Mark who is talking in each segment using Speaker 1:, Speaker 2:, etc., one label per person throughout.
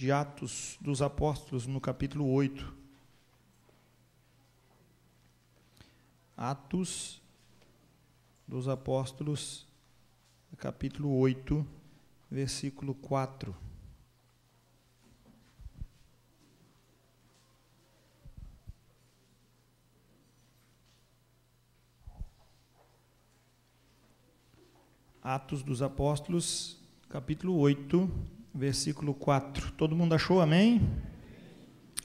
Speaker 1: de Atos dos Apóstolos, no capítulo 8. Atos dos Apóstolos, capítulo 8, versículo 4. Atos dos Apóstolos, capítulo 8, versículo 4. Todo mundo achou? Amém?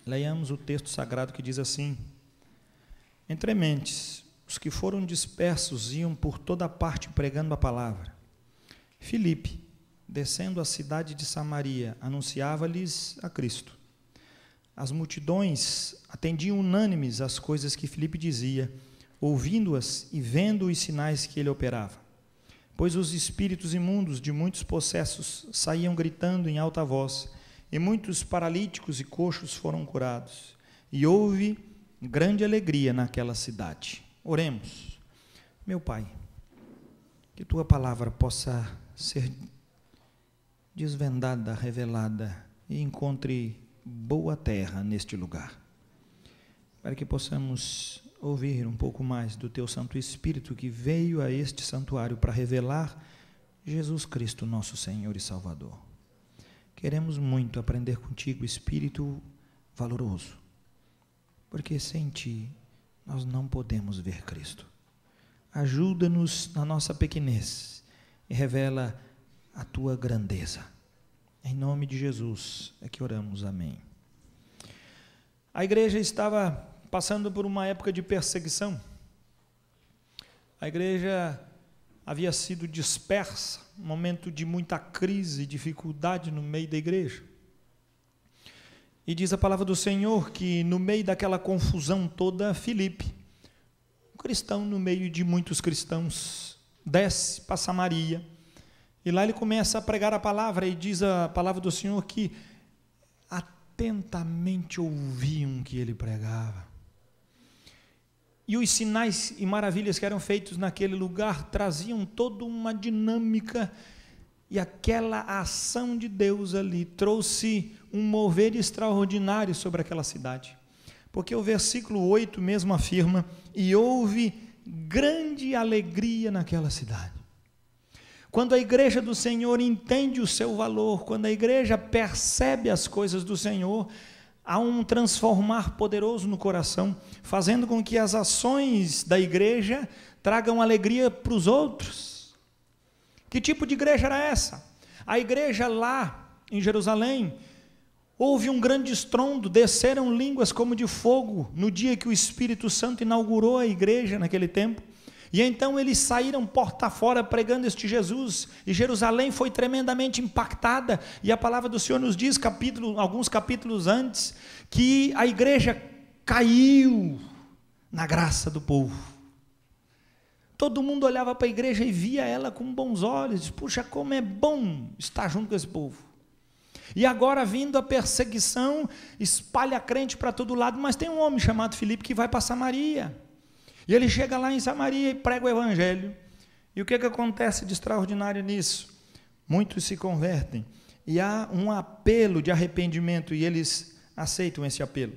Speaker 1: Leiamos o texto sagrado que diz assim: Entre mentes, os que foram dispersos iam por toda parte pregando a palavra. Filipe, descendo a cidade de Samaria, anunciava-lhes a Cristo. As multidões atendiam unânimes às coisas que Filipe dizia, ouvindo-as e vendo os sinais que ele operava. Pois os espíritos imundos de muitos possessos saíam gritando em alta voz, e muitos paralíticos e coxos foram curados. E houve grande alegria naquela cidade. Oremos. Meu Pai, que tua palavra possa ser desvendada, revelada e encontre boa terra neste lugar. Para que possamos ouvir um pouco mais do teu Santo Espírito que veio a este santuário para revelar Jesus Cristo, nosso Senhor e Salvador. Queremos muito aprender contigo, Espírito valoroso, porque sem ti nós não podemos ver Cristo. Ajuda-nos na nossa pequenez e revela a tua grandeza. Em nome de Jesus é que oramos. Amém. A igreja estava passando por uma época de perseguição. A igreja havia sido dispersa, um momento de muita crise, dificuldade no meio da igreja. E diz a palavra do Senhor que no meio daquela confusão toda, Filipe, um cristão no meio de muitos cristãos, desce para Samaria. E lá ele começa a pregar a palavra e diz a palavra do Senhor que atentamente ouviam que ele pregava. E os sinais e maravilhas que eram feitos naquele lugar traziam toda uma dinâmica, e aquela ação de Deus ali trouxe um mover extraordinário sobre aquela cidade. Porque o versículo 8 mesmo afirma: e houve grande alegria naquela cidade. Quando a igreja do Senhor entende o seu valor, quando a igreja percebe as coisas do Senhor, há um transformar poderoso no coração, fazendo com que as ações da igreja tragam alegria para os outros. Que tipo de igreja era essa? A igreja lá em Jerusalém, houve um grande estrondo, desceram línguas como de fogo no dia que o Espírito Santo inaugurou a igreja naquele tempo. E então eles saíram porta fora pregando este Jesus, e Jerusalém foi tremendamente impactada, e a palavra do Senhor nos diz, capítulo, alguns capítulos antes, que a igreja caiu na graça do povo. Todo mundo olhava para a igreja e via ela com bons olhos, diz, puxa, como é bom estar junto com esse povo. E agora vindo a perseguição, espalha crente para todo lado, mas tem um homem chamado Filipe que vai para Samaria. E ele chega lá em Samaria e prega o evangelho. E o que, é que acontece de extraordinário nisso? Muitos se convertem e há um apelo de arrependimento e eles aceitam esse apelo.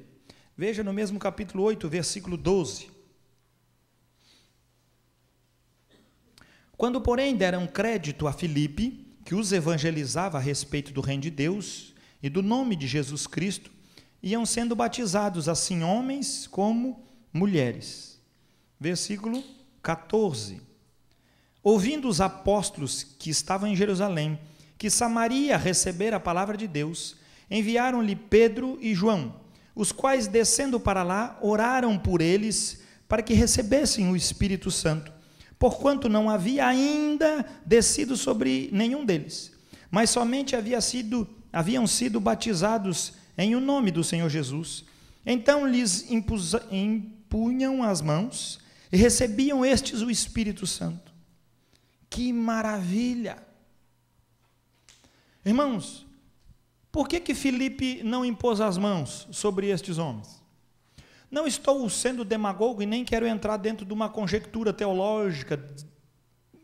Speaker 1: Veja no mesmo capítulo 8, versículo 12. Quando, porém, deram crédito a Filipe, que os evangelizava a respeito do reino de Deus e do nome de Jesus Cristo, iam sendo batizados assim homens como mulheres versículo 14. Ouvindo os apóstolos que estavam em Jerusalém que Samaria recebera a palavra de Deus, enviaram-lhe Pedro e João, os quais, descendo para lá, oraram por eles para que recebessem o Espírito Santo, porquanto não havia ainda descido sobre nenhum deles, mas somente havia sido, haviam sido batizados em o nome do Senhor Jesus. Então lhes impusa, impunham as mãos e recebiam estes o Espírito Santo. Que maravilha! Irmãos, por que que Filipe não impôs as mãos sobre estes homens? Não estou sendo demagogo e nem quero entrar dentro de uma conjectura teológica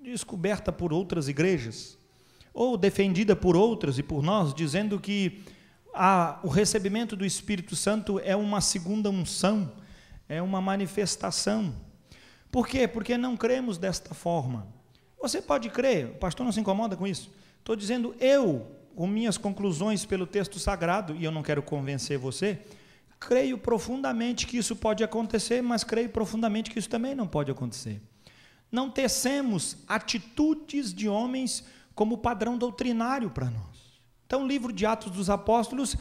Speaker 1: descoberta por outras igrejas ou defendida por outras e por nós, dizendo que a, o recebimento do Espírito Santo é uma segunda unção, é uma manifestação por quê? Porque não cremos desta forma. Você pode crer, o pastor não se incomoda com isso. Estou dizendo eu, com minhas conclusões pelo texto sagrado, e eu não quero convencer você, creio profundamente que isso pode acontecer, mas creio profundamente que isso também não pode acontecer. Não tecemos atitudes de homens como padrão doutrinário para nós. Então, o livro de Atos dos Apóstolos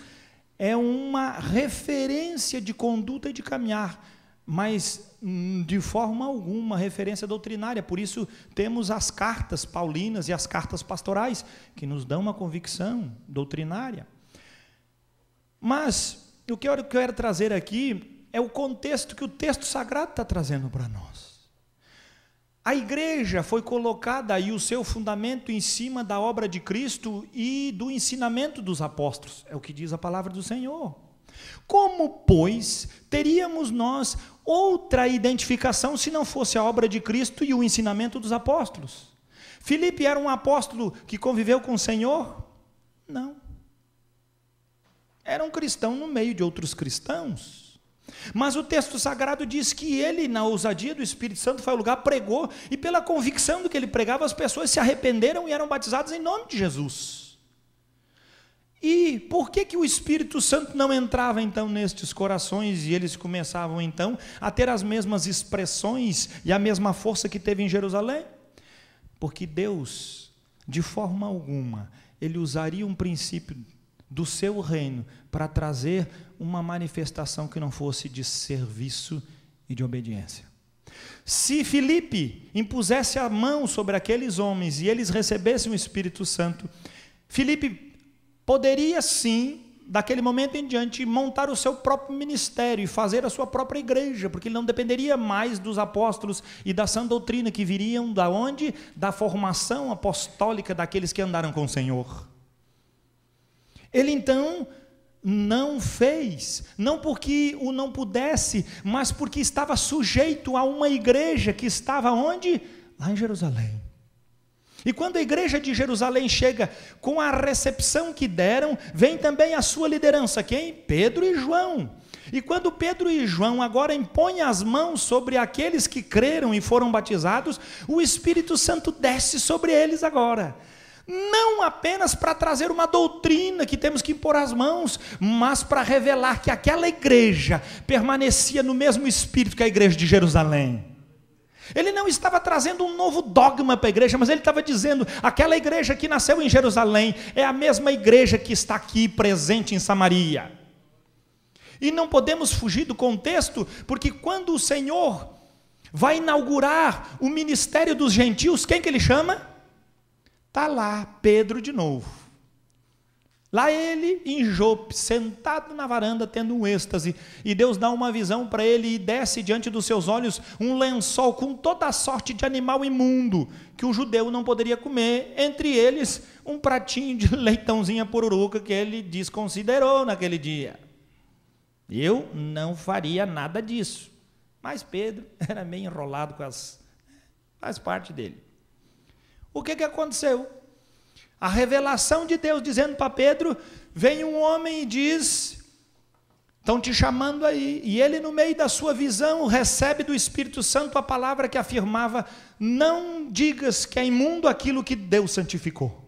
Speaker 1: é uma referência de conduta e de caminhar mas hum, de forma alguma referência doutrinária. Por isso temos as cartas paulinas e as cartas pastorais, que nos dão uma convicção doutrinária. Mas o que eu quero trazer aqui é o contexto que o texto sagrado está trazendo para nós. A igreja foi colocada e o seu fundamento em cima da obra de Cristo e do ensinamento dos apóstolos, é o que diz a palavra do Senhor. Como, pois, teríamos nós outra identificação se não fosse a obra de Cristo e o ensinamento dos apóstolos? Filipe era um apóstolo que conviveu com o Senhor? Não. Era um cristão no meio de outros cristãos. Mas o texto sagrado diz que ele, na ousadia do Espírito Santo, foi ao lugar, pregou, e pela convicção do que ele pregava, as pessoas se arrependeram e eram batizadas em nome de Jesus. E por que, que o Espírito Santo não entrava então nestes corações e eles começavam então a ter as mesmas expressões e a mesma força que teve em Jerusalém? Porque Deus, de forma alguma, ele usaria um princípio do seu reino para trazer uma manifestação que não fosse de serviço e de obediência. Se Filipe impusesse a mão sobre aqueles homens e eles recebessem o Espírito Santo, Filipe poderia sim, daquele momento em diante, montar o seu próprio ministério e fazer a sua própria igreja, porque ele não dependeria mais dos apóstolos e da sã doutrina que viriam da onde? Da formação apostólica daqueles que andaram com o Senhor. Ele então não fez, não porque o não pudesse, mas porque estava sujeito a uma igreja que estava onde? Lá em Jerusalém. E quando a igreja de Jerusalém chega com a recepção que deram, vem também a sua liderança, quem? É Pedro e João. E quando Pedro e João agora impõem as mãos sobre aqueles que creram e foram batizados, o Espírito Santo desce sobre eles agora. Não apenas para trazer uma doutrina que temos que impor as mãos, mas para revelar que aquela igreja permanecia no mesmo espírito que a igreja de Jerusalém. Ele não estava trazendo um novo dogma para a igreja, mas ele estava dizendo: aquela igreja que nasceu em Jerusalém é a mesma igreja que está aqui presente em Samaria. E não podemos fugir do contexto, porque quando o Senhor vai inaugurar o ministério dos gentios, quem que ele chama? Está lá Pedro de novo. Lá ele, em Jope, sentado na varanda, tendo um êxtase, e Deus dá uma visão para ele e desce diante dos seus olhos um lençol com toda a sorte de animal imundo que o judeu não poderia comer, entre eles um pratinho de leitãozinha pururuca que ele desconsiderou naquele dia. Eu não faria nada disso. Mas Pedro era meio enrolado com as. Né, faz parte dele. O que, que aconteceu? A revelação de Deus dizendo para Pedro: vem um homem e diz: estão te chamando aí. E ele, no meio da sua visão, recebe do Espírito Santo a palavra que afirmava: não digas que é imundo aquilo que Deus santificou.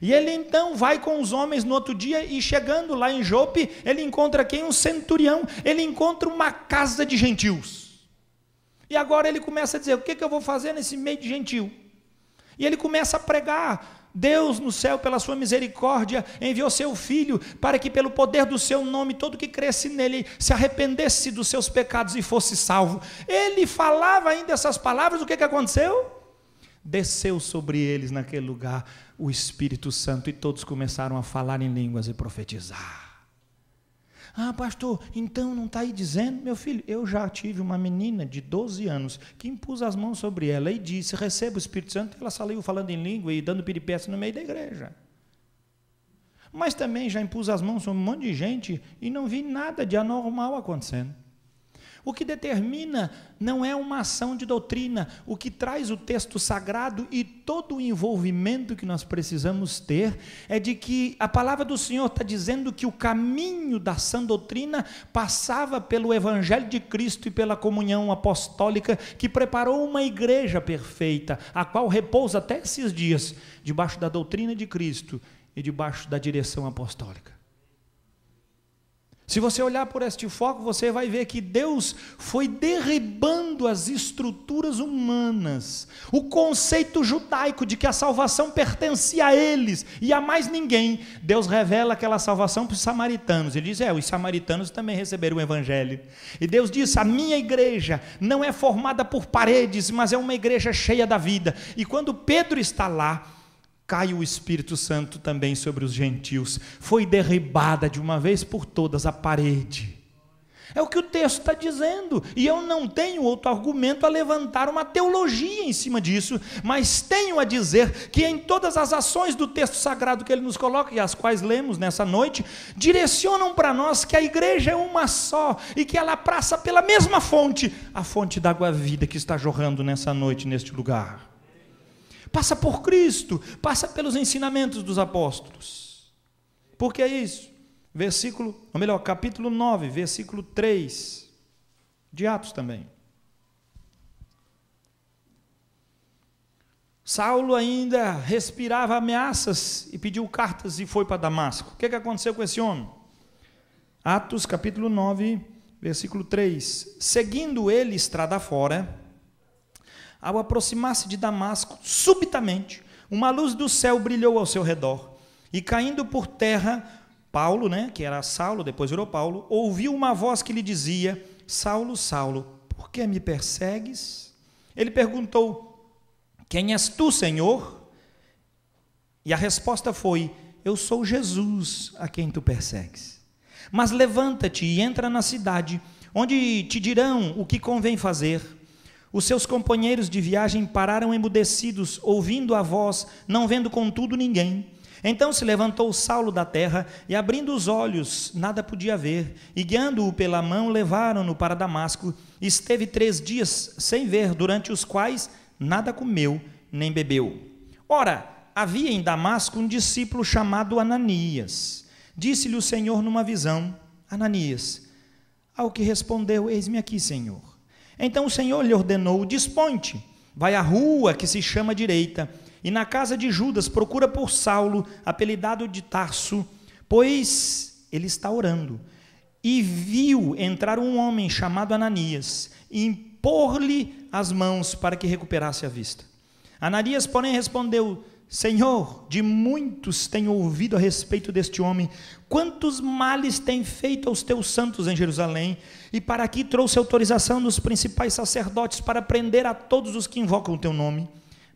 Speaker 1: E ele então vai com os homens no outro dia e chegando lá em Jope, ele encontra quem? Um centurião. Ele encontra uma casa de gentios. E agora ele começa a dizer: o que, que eu vou fazer nesse meio de gentio? E ele começa a pregar Deus no céu, pela sua misericórdia, enviou seu filho para que, pelo poder do seu nome, todo que cresce nele se arrependesse dos seus pecados e fosse salvo. Ele falava ainda essas palavras, o que, que aconteceu? Desceu sobre eles naquele lugar o Espírito Santo e todos começaram a falar em línguas e profetizar. Ah, pastor, então não está aí dizendo? Meu filho, eu já tive uma menina de 12 anos que impus as mãos sobre ela e disse: receba o Espírito Santo. Ela saiu falando em língua e dando piripécia no meio da igreja. Mas também já impus as mãos sobre um monte de gente e não vi nada de anormal acontecendo. O que determina não é uma ação de doutrina, o que traz o texto sagrado e todo o envolvimento que nós precisamos ter é de que a palavra do Senhor está dizendo que o caminho da sã doutrina passava pelo Evangelho de Cristo e pela comunhão apostólica que preparou uma igreja perfeita, a qual repousa até esses dias, debaixo da doutrina de Cristo e debaixo da direção apostólica. Se você olhar por este foco, você vai ver que Deus foi derribando as estruturas humanas, o conceito judaico de que a salvação pertencia a eles e a mais ninguém. Deus revela aquela salvação para os samaritanos. Ele diz: É, os samaritanos também receberam o evangelho. E Deus disse: A minha igreja não é formada por paredes, mas é uma igreja cheia da vida. E quando Pedro está lá, cai o Espírito Santo também sobre os gentios. Foi derribada de uma vez por todas a parede. É o que o texto está dizendo, e eu não tenho outro argumento a levantar uma teologia em cima disso, mas tenho a dizer que em todas as ações do texto sagrado que ele nos coloca, e as quais lemos nessa noite, direcionam para nós que a igreja é uma só e que ela praça pela mesma fonte, a fonte da água-vida que está jorrando nessa noite, neste lugar. Passa por Cristo, passa pelos ensinamentos dos apóstolos. Por que é isso? Versículo, ou melhor, capítulo 9, versículo 3 de Atos também. Saulo ainda respirava ameaças e pediu cartas e foi para Damasco. O que, que aconteceu com esse homem? Atos capítulo 9, versículo 3. Seguindo ele estrada fora, ao aproximar-se de Damasco, subitamente, uma luz do céu brilhou ao seu redor. E caindo por terra, Paulo, né, que era Saulo, depois virou Paulo, ouviu uma voz que lhe dizia: Saulo, Saulo, por que me persegues? Ele perguntou: Quem és tu, Senhor? E a resposta foi: Eu sou Jesus a quem tu persegues. Mas levanta-te e entra na cidade, onde te dirão o que convém fazer. Os seus companheiros de viagem pararam emudecidos, ouvindo a voz, não vendo contudo ninguém. Então se levantou Saulo da terra e, abrindo os olhos, nada podia ver, e guiando-o pela mão, levaram-no para Damasco. Esteve três dias sem ver, durante os quais nada comeu nem bebeu. Ora, havia em Damasco um discípulo chamado Ananias. Disse-lhe o Senhor numa visão: Ananias. Ao que respondeu: Eis-me aqui, Senhor. Então o Senhor lhe ordenou: Desponte, vai à rua que se chama direita, e na casa de Judas procura por Saulo, apelidado de Tarso, pois ele está orando. E viu entrar um homem chamado Ananias, e impor-lhe as mãos para que recuperasse a vista. Ananias, porém, respondeu: Senhor, de muitos tenho ouvido a respeito deste homem, quantos males tem feito aos teus santos em Jerusalém, e para aqui trouxe autorização dos principais sacerdotes para prender a todos os que invocam o teu nome.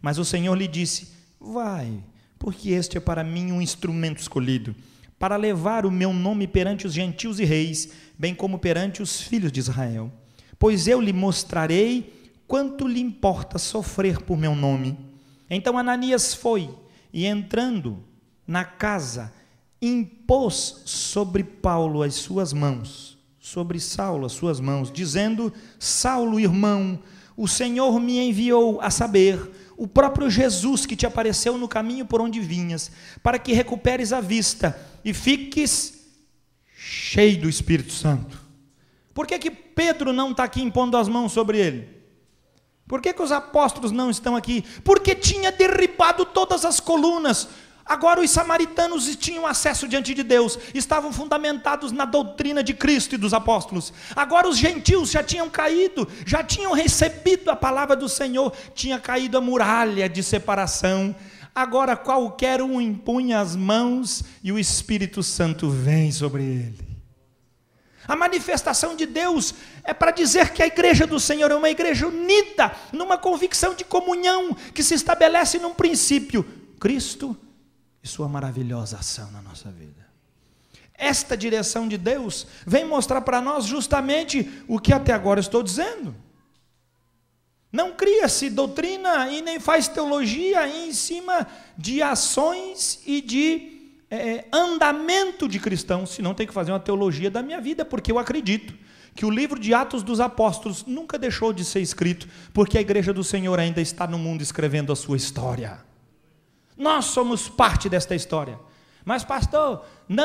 Speaker 1: Mas o Senhor lhe disse: Vai, porque este é para mim um instrumento escolhido, para levar o meu nome perante os gentios e reis, bem como perante os filhos de Israel. Pois eu lhe mostrarei quanto lhe importa sofrer por meu nome. Então Ananias foi e, entrando na casa, impôs sobre Paulo as suas mãos, sobre Saulo as suas mãos, dizendo: Saulo, irmão, o Senhor me enviou a saber, o próprio Jesus que te apareceu no caminho por onde vinhas, para que recuperes a vista e fiques cheio do Espírito Santo. Por que, que Pedro não está aqui impondo as mãos sobre ele? Por que, que os apóstolos não estão aqui? Porque tinha derribado todas as colunas. Agora os samaritanos tinham acesso diante de Deus, estavam fundamentados na doutrina de Cristo e dos apóstolos. Agora os gentios já tinham caído, já tinham recebido a palavra do Senhor, tinha caído a muralha de separação. Agora qualquer um impunha as mãos e o Espírito Santo vem sobre ele. A manifestação de Deus é para dizer que a igreja do Senhor é uma igreja unida, numa convicção de comunhão que se estabelece num princípio: Cristo e Sua maravilhosa ação na nossa vida. Esta direção de Deus vem mostrar para nós justamente o que até agora estou dizendo. Não cria-se doutrina e nem faz teologia em cima de ações e de é, é, andamento de cristão, senão tem que fazer uma teologia da minha vida, porque eu acredito que o livro de Atos dos Apóstolos nunca deixou de ser escrito, porque a igreja do Senhor ainda está no mundo escrevendo a sua história. Nós somos parte desta história. Mas, pastor, não